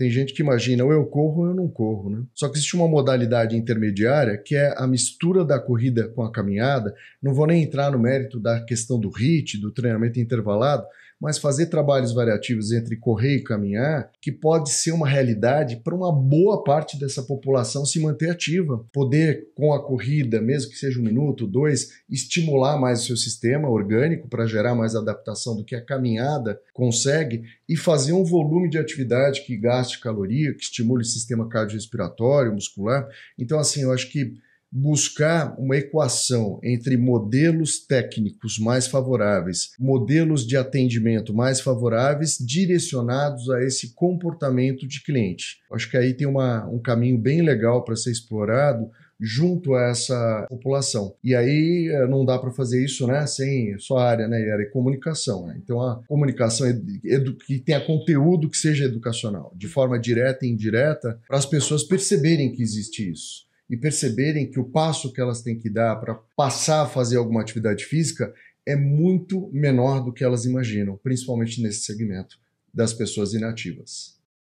Tem gente que imagina, ou eu corro ou eu não corro, né? Só que existe uma modalidade intermediária que é a mistura da corrida com a caminhada. Não vou nem entrar no mérito da questão do HIT, do treinamento intervalado, mas fazer trabalhos variativos entre correr e caminhar, que pode ser uma realidade para uma boa parte dessa população se manter ativa, poder com a corrida, mesmo que seja um minuto, dois, estimular mais o seu sistema orgânico para gerar mais adaptação do que a caminhada consegue e fazer um volume de atividade que gaste gasto de caloria, que estimule o sistema cardiorrespiratório, muscular. Então, assim, eu acho que buscar uma equação entre modelos técnicos mais favoráveis, modelos de atendimento mais favoráveis, direcionados a esse comportamento de cliente. Acho que aí tem uma, um caminho bem legal para ser explorado junto a essa população. E aí eh, não dá para fazer isso né, sem sua área, né, área de comunicação. Né? Então, a comunicação é que tenha conteúdo que seja educacional, de forma direta e indireta, para as pessoas perceberem que existe isso e perceberem que o passo que elas têm que dar para passar a fazer alguma atividade física é muito menor do que elas imaginam, principalmente nesse segmento das pessoas inativas.